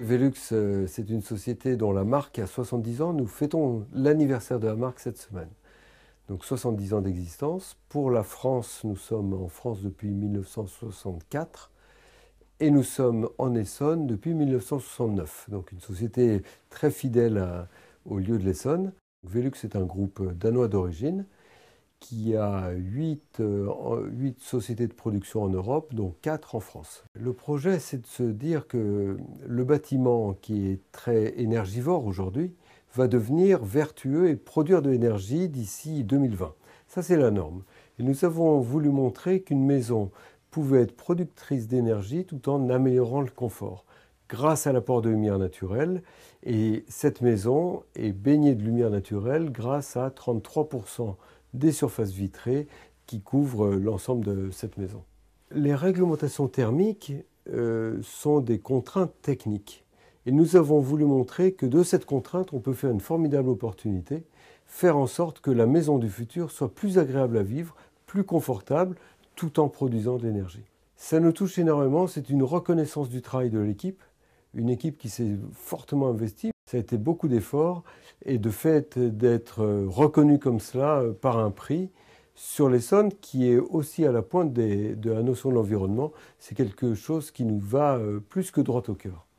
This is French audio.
Velux, euh, c'est une société dont la marque a 70 ans. Nous fêtons l'anniversaire de la marque cette semaine. Donc 70 ans d'existence. Pour la France, nous sommes en France depuis 1964 et nous sommes en Essonne depuis 1969. Donc une société très fidèle au lieu de l'Essonne. Velux est un groupe danois d'origine qui a 8, euh, sociétés de production en Europe, dont 4 en France. Le projet, c'est de se dire que le bâtiment, qui est très énergivore aujourd'hui, va devenir vertueux et produire de l'énergie d'ici 2020. Ça, c'est la norme. Et nous avons voulu montrer qu'une maison pouvait être productrice d'énergie tout en améliorant le confort grâce à l'apport de lumière naturelle. Et cette maison est baignée de lumière naturelle grâce à 33% des surfaces vitrées qui couvrent l'ensemble de cette maison. Les réglementations thermiques euh, sont des contraintes techniques. Et nous avons voulu montrer que de cette contrainte, on peut faire une formidable opportunité, faire en sorte que la maison du futur soit plus agréable à vivre, plus confortable, tout en produisant de l'énergie. Ça nous touche énormément, c'est une reconnaissance du travail de l'équipe, une équipe qui s'est fortement investie. Ça a été beaucoup d'efforts et de fait d'être reconnu comme cela euh, par un prix sur l'Essonne qui est aussi à la pointe de la notion de l'environnement, c'est quelque chose qui nous va euh, plus que droit au cœur.